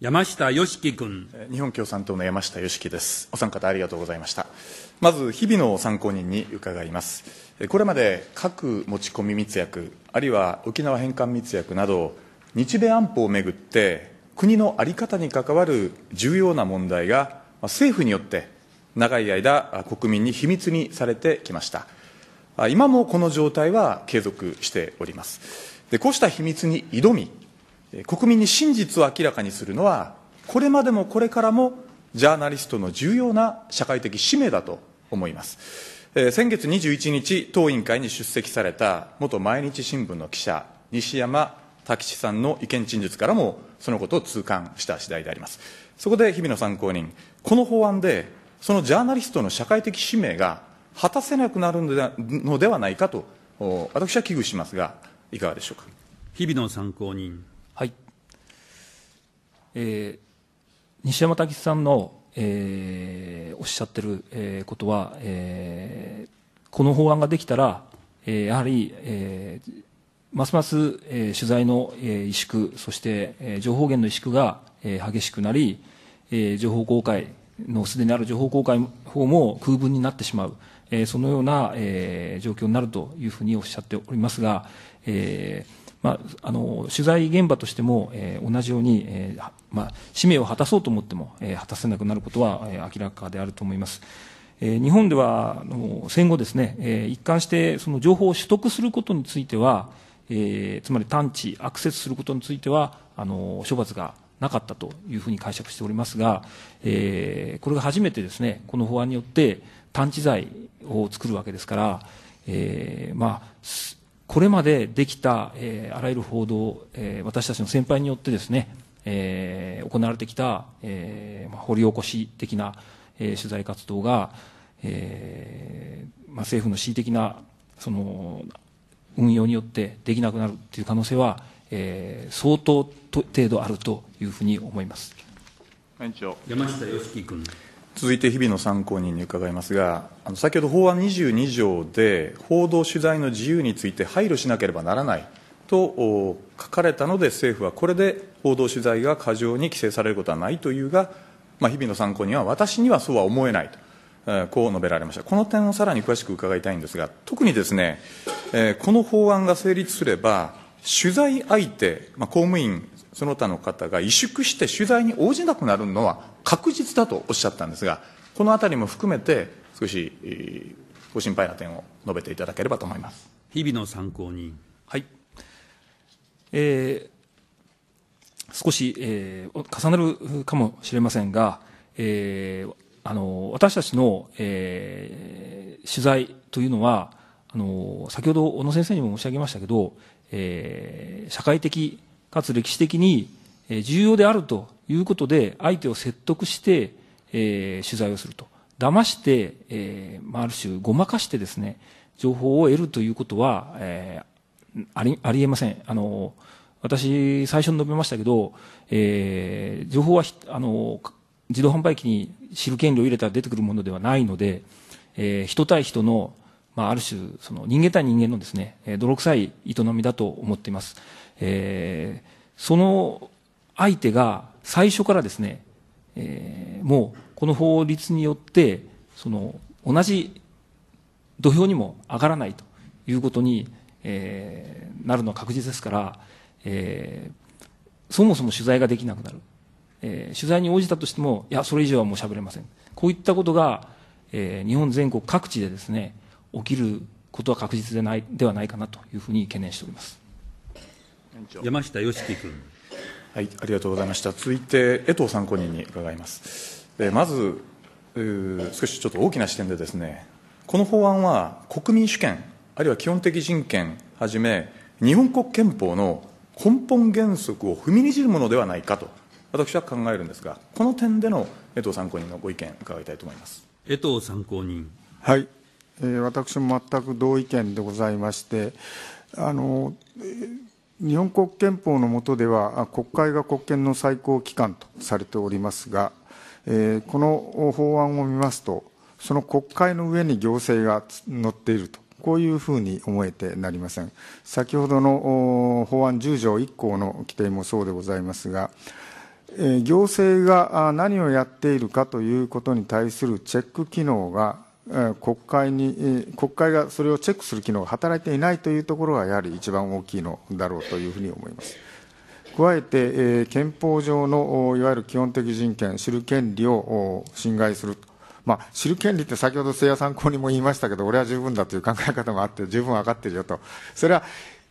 山下芳樹君。日本共産党の山下芳樹です。お三方ありがとうございました。まず、日々の参考人に伺います。これまで核持ち込み密約、あるいは沖縄返還密約など、日米安保をめぐって、国の在り方に関わる重要な問題が、政府によって長い間、国民に秘密にされてきました。今もこの状態は継続しております。でこうした秘密に挑み、国民に真実を明らかにするのはこれまでもこれからもジャーナリストの重要な社会的使命だと思います、えー、先月21日党委員会に出席された元毎日新聞の記者西山拓地さんの意見陳述からもそのことを痛感した次第でありますそこで日々の参考人この法案でそのジャーナリストの社会的使命が果たせなくなるのではないかと私は危惧しますがいかがでしょうか日々の参考人えー、西山滝さんの、えー、おっしゃってる、えー、ことは、えー、この法案ができたら、えー、やはり、えー、ますます、えー、取材の、えー、萎縮、そして、えー、情報源の萎縮が、えー、激しくなり、えー、情報公開のすでにある情報公開法も空分になってしまう。えそのような、え状況になるというふうにおっしゃっておりますが、えまあ、あの取材現場としても、え同じように、えまあ、使命を果たそうと思っても、え果たせなくなることは、え明らかであると思います。日本では戦後ですね、一貫してその情報を取得することについては、えつまり探知、アクセスすることについては、あの処罰がなかったというふうに解釈しておりますが、えこれが初めてですね、この法案によって、探知剤を作るわけですから、えー、まあ、これまでできた、えー、あらゆる報道、えー、私たちの先輩によってですね、えー、行われてきた、えーまあ、掘り起こし的な、えー、取材活動が、えーまあ、政府の恣意的なその運用によってできなくなるという可能性は、えー、相当と程度あるというふうに思います。山下良樹君続いて日々の参考人に伺いますが、あの先ほど法案22条で、報道取材の自由について配慮しなければならないと書かれたので、政府はこれで報道取材が過剰に規制されることはないというが、まあ、日々の参考人は、私にはそうは思えないと。こう述べられましたこの点をさらに詳しく伺いたいんですが、特にですね、この法案が成立すれば、取材相手、まあ、公務員その他の方が萎縮して取材に応じなくなるのは確実だとおっしゃったんですが、このあたりも含めて、少しご心配な点を述べていただければと思います日々の参考人。はいえー、少し、えー、重なるかもしれませんが、えー、あの私たちの、えー、取材というのはあの、先ほど小野先生にも申し上げましたけど、えー、社会的かつ歴史的に重要であるということで、相手を説得して、えー、取材をすると。騙して、えー、ある種ごまかしてですね、情報を得るということは、えー、あり、ありえません。あの、私、最初に述べましたけど、えー、情報は、あの、自動販売機に知る権利を入れたら出てくるものではないので、えー、人対人のまあ、ある種、その人間対人間のですね、泥臭い営みだと思っています。えー、その相手が最初からですね、えー、もうこの法律によって、その同じ土俵にも上がらないということに、えー、なるのは確実ですから、えー、そもそも取材ができなくなる。えー、取材に応じたとしても、いや、それ以上はもう喋れません。こういったことが、えー、日本全国各地でですね、起きることは確実でないではないかなというふうに懸念しております山下良樹君。はい、ありがとうございました。続いて、江藤参考人に伺います。えまず、う、少しちょっと大きな視点でですね、この法案は国民主権、あるいは基本的人権はじめ、日本国憲法の根本原則を踏みにじるものではないかと、私は考えるんですが、この点での江藤参考人のご意見、伺いたいと思います。江藤参考人。はい、私も全く同意見でございまして、あの日本国憲法の下では、国会が国権の最高機関とされておりますが、えこの法案を見ますと、その国会の上に行政が乗っていると、こういうふうに思えてなりません。先ほどの法案10条1項の規定もそうでございますが、行政が何をやっているかということに対するチェック機能が国会に国会がそれをチェックする機能が働いていないというところがやはり一番大きいのだろうというふうに思います。加えて、え憲法上のいわゆる基本的人権、知る権利を侵害するまあ、知る権利って先ほどいや参考にも言いましたけど、俺は十分だという考え方もあって、十分分かってるよと、それは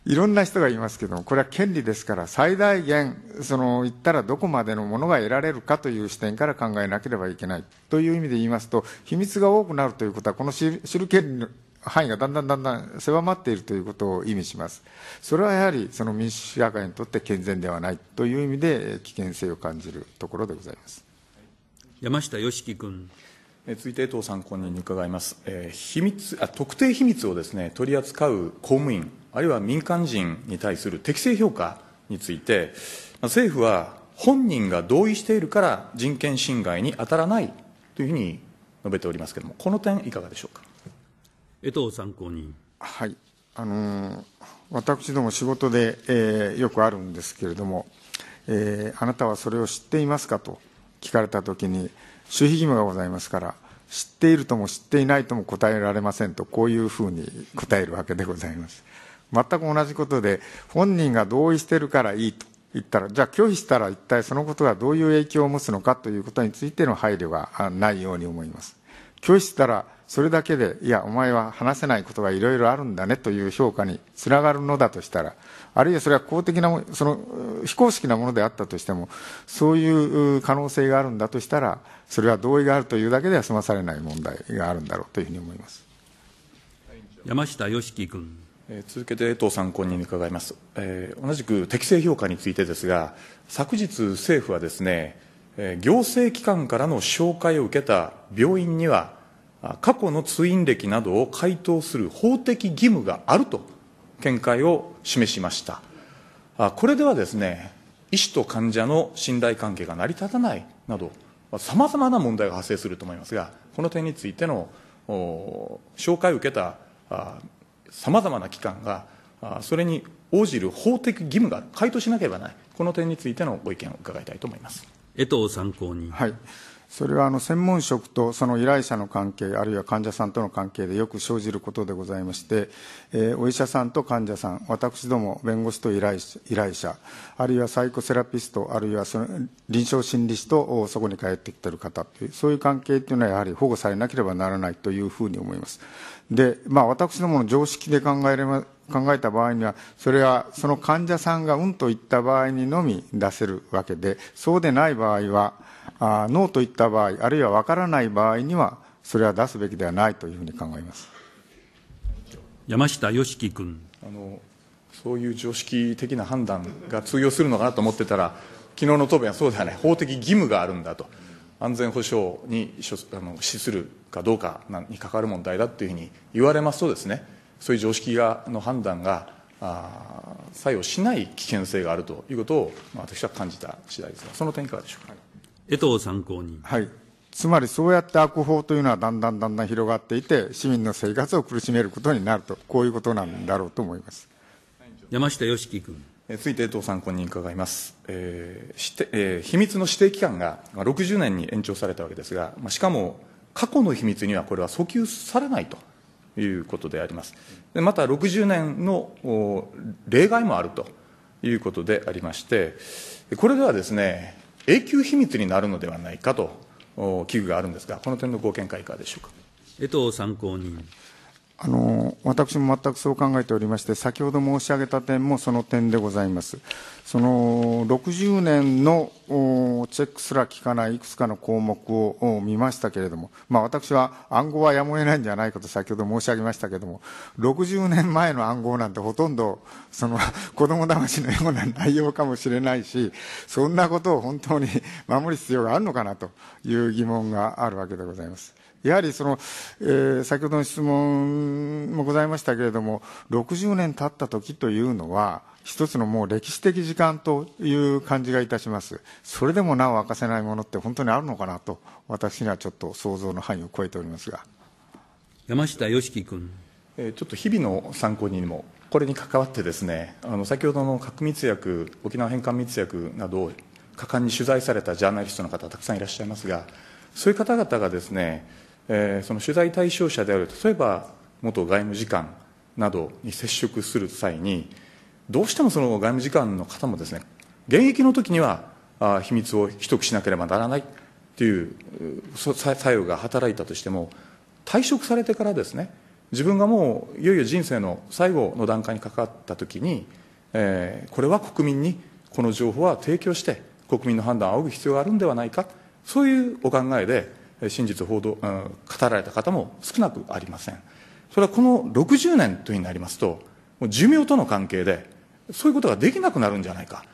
いろんな人がいますけども、これは権利ですから、最大限、その、言ったらどこまでのものが得られるかという視点から考えなければいけない。という意味で言いますと、秘密が多くなるということは、この知る権利の範囲がだんだんだんだん狭まっているということを意味します。それはやはり、その民主社会にとって健全ではないという意味で、危険性を感じるところでございます。山下良樹君。続いて江藤参考人に伺います、えー、秘密あ特定秘密をです、ね、取り扱う公務員あるいは民間人に対する適正評価について、政府は本人が同意しているから人権侵害に当たらないというふうに述べておりますけれども、この点、いかがでしょうか江藤参考人。はいあのー、私ども仕事で、えー、よくあるんですけれども、えー、あなたはそれを知っていますかと聞かれたときに、守秘義務がございますから、知っているとも知っていないとも答えられませんと、こういうふうに答えるわけでございます。全く同じことで、本人が同意してるからいいと言ったら、じゃあ拒否したら一体そのことがどういう影響を持つのかということについての配慮がないように思います。拒否したらそれだけで、いや、お前は話せないことがいろいろあるんだねという評価につながるのだとしたら、あるいはそれは公的な、その非公式なものであったとしても、そういう可能性があるんだとしたら、それは同意があるというだけでは済まされない問題があるんだろうというふうに思います山下芳樹君。続けて当参考人に伺います、えー、同じく適正評価についてですが昨日政府はですね行政機関からの紹介を受けた病院には過去の通院歴などを回答する法的義務があると見解を示しましたこれではですね医師と患者の信頼関係が成り立たないなどさまざまな問題が発生すると思いますがこの点についての紹介を受けたさまざまな機関が、それに応じる法的義務がある、回答しなければならない、この点についてのご意見を伺いたいと思います。江藤参考人、はいそれはあの専門職とその依頼者の関係、あるいは患者さんとの関係でよく生じることでございまして、えー、お医者さんと患者さん、私ども弁護士と依頼依頼者、あるいはサイコセラピスト、あるいはその臨床心理士とそこに帰ってきている方という、そういう関係というのはやはり保護されなければならないというふうに思います。で、まあ、私どもの常識で考えれば考えた場合には、それはその患者さんがうんと言った場合にのみ出せるわけで、そうでない場合は、あノーといった場合あるいは分からない場合にはそれは出すべきではないというふうに考えます山下良樹君あのそういう常識的な判断が通用するのかなと思ってたら昨日の答弁はそうではない法的義務があるんだと安全保障にあの資するかどうかに関わる問題だというふうに言われますとですねそういう常識がの判断があ作用しない危険性があるということを、まあ、私は感じた次第ですがその点いかがでしょうか。はい江藤参考人。はい。つまりそうやって悪法というのはだんだんだんだん広がっていて、市民の生活を苦しめることになると、こういうことなんだろうと思います。山下義樹君。続いて江藤参考人伺います、えーしてえー、秘密の指定期間が60年に延長されたわけですが、まあ、しかも過去の秘密にはこれは訴求されないということであります、でまた60年の例外もあるということでありまして、これではですね、永久秘密になるのではないかと危惧があるんですが、この点のご見解、いかがでしょうか。江藤参考人。あの私も全くそう考えておりまして、先ほど申し上げた点もその点でございます。その60年のチェックすら効かないいくつかの項目を見ましたけれども、まあ、私は暗号はやむを得ないんじゃないかと先ほど申し上げましたけれども、60年前の暗号なんてほとんどその 子供騙しのような内容かもしれないし、そんなことを本当に守る必要があるのかなという疑問があるわけでございます。やはりその、えー、先ほどの質問もございましたけれども、60年経った時というのは、一つのもう歴史的時間という感じがいたします。それでもなお明かせないものって本当にあるのかなと、私にはちょっと想像の範囲を超えておりますが。山下良樹君。えー、ちょっと日々の参考人も、これに関わってですね、あの先ほどの核密約、沖縄返還密約などを果敢に取材されたジャーナリストの方、たくさんいらっしゃいますが、そういう方々がですね、えー、その取材対象者である例えば元外務次官などに接触する際にどうしてもその外務次官の方もですね現役の時にはあ秘密を取得しなければならないという作用が働いたとしても退職されてからですね自分がもういよいよ人生の最後の段階にかかった時に、えー、これは国民にこの情報は提供して国民の判断を仰ぐ必要があるんではないかそういうお考えで真実報道、語られた方も少なくありません。それはこの60年というになりますと、もう寿命との関係で、そういうことができなくなるんじゃないか、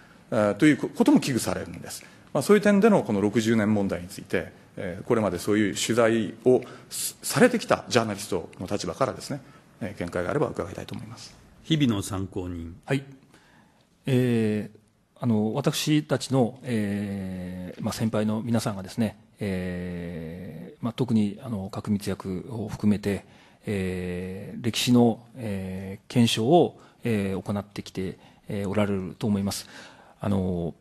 ということも危惧されるんです。まあ、そういう点でのこの60年問題について、えこれまでそういう取材をされてきたジャーナリストの立場からですね、え見解があれば伺いたいと思います。日々の参考人。はい。えー、あの私たちの、えーまあ、先輩の皆さんがですね、えーまあ、特にあの核密約を含めて、えー、歴史の、えー、検証を、えー、行ってきて、えー、おられると思います。あの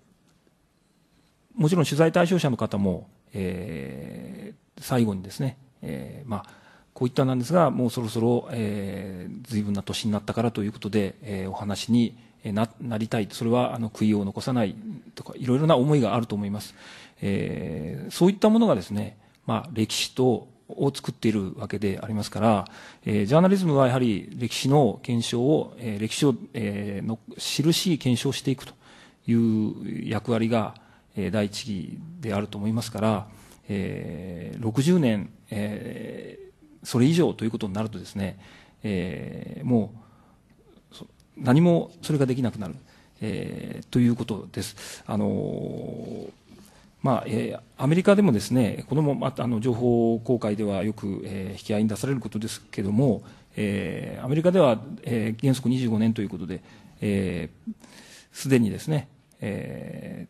もちろん取材対象者の方も、えー、最後にですね、えーまあ、こういったなんですが、もうそろそろ、えー、随分な年になったからということで、えー、お話にななりたい、それはあの悔いを残さないとか、いろいろな思いがあると思います。えー、そういったものがですね、まあ、歴史とを作っているわけでありますから、えー、ジャーナリズムはやはり歴史の検証を、えー、歴史を、えー、のしるし検証していくという役割が、えー、第一義であると思いますから、えー、60年、えー、それ以上ということになるとですね、えー、もう何もそれができなくなる、えー、ということです。あのーまあえー、アメリカでもですねこれも、またあの情報公開ではよく、えー、引き合いに出されることですけども、えー、アメリカでは、えー、原則25年ということで、えー、すでにですね、え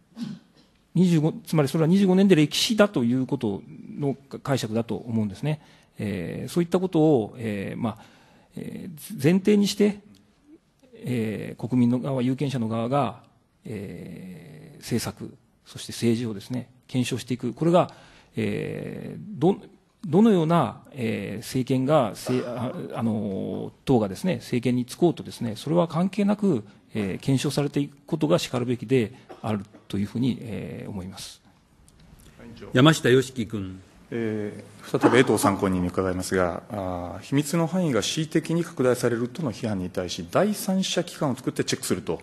ー、25つまりそれは25年で歴史だということの解釈だと思うんですね、えー、そういったことを、えーまあえー、前提にして、えー、国民の側有権者の側が、えー、政策そして政治をですね、検証していく、これが、えー、どどのような、えー、政権がせああの党がですね政権に就こうとですねそれは関係なく、えー、検証されていくことがしかるべきであるというふうに、えー、思います山下良樹君、えー、再び江藤参考人に伺いますがあ秘密の範囲が恣意的に拡大されるとの批判に対し第三者機関を作ってチェックすると。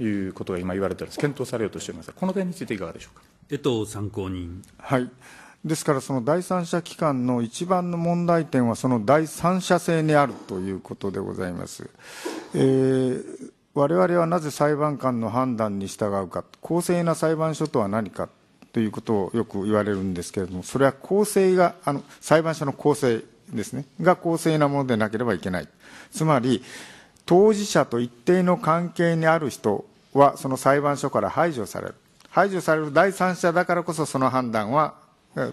いうことが今言われてんです検討されようとしておりますこの点についていかがでしょうか。江藤参考人はいですから、その第三者機関の一番の問題点は、その第三者性にあるということでございます。えー、我々はなぜ裁判官の判断に従うか、公正な裁判所とは何かということをよく言われるんですけれども、それは公正が、あの裁判所の公正ですね、が公正なものでなければいけない。つまり、当事者と一定の関係にある人はその裁判所から排除される排除される第三者だからこそその判断は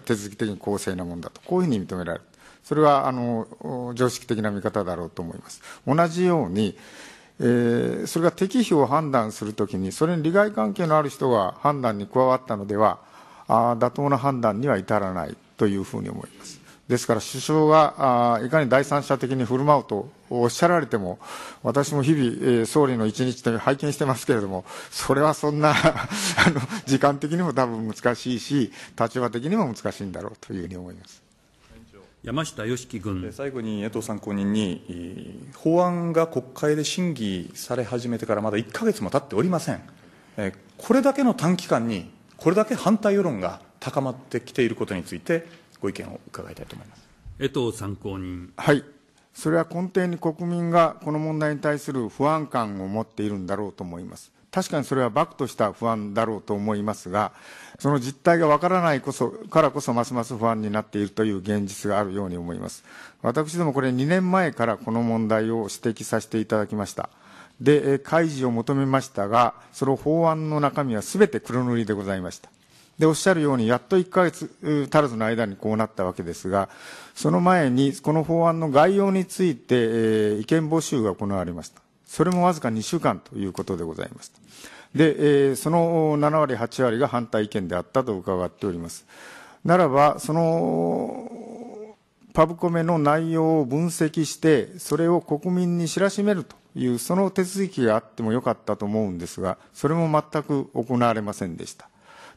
手続き的に公正なものだとこういうふうに認められるそれはあの常識的な見方だろうと思います同じように、えー、それが適否を判断するときにそれに利害関係のある人が判断に加わったのではあ妥当な判断には至らないというふうに思いますですから首相がいかに第三者的に振る舞うとおっしゃられても、私も日々、総理の一日で拝見してますけれども、それはそんな あの、時間的にも多分難しいし、立場的にも難しいんだろうというふうに思います。山下義樹君最後に野党参考人に、法案が国会で審議され始めてからまだ1か月も経っておりません、これだけの短期間に、これだけ反対世論が高まってきていることについて、ご意見を伺いたいと思います。江藤参考人。はい。それは根底に国民がこの問題に対する不安感を持っているんだろうと思います。確かにそれは漠とした不安だろうと思いますが、その実態がわからないこそからこそますます不安になっているという現実があるように思います。私どもこれ2年前からこの問題を指摘させていただきました。で、開示を求めましたが、その法案の中身はすべて黒塗りでございました。で、おっしゃるように、やっと1か月足らずの間にこうなったわけですが、その前に、この法案の概要について、えー、意見募集が行われました。それもわずか2週間ということでございました。で、えー、その7割、8割が反対意見であったと伺っております。ならば、その、パブコメの内容を分析して、それを国民に知らしめるという、その手続きがあってもよかったと思うんですが、それも全く行われませんでした。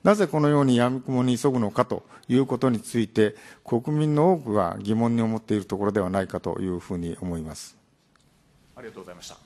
なぜこのように闇雲に急ぐのかということについて、国民の多くが疑問に思っているところではないかというふうに思います。ありがとうございました。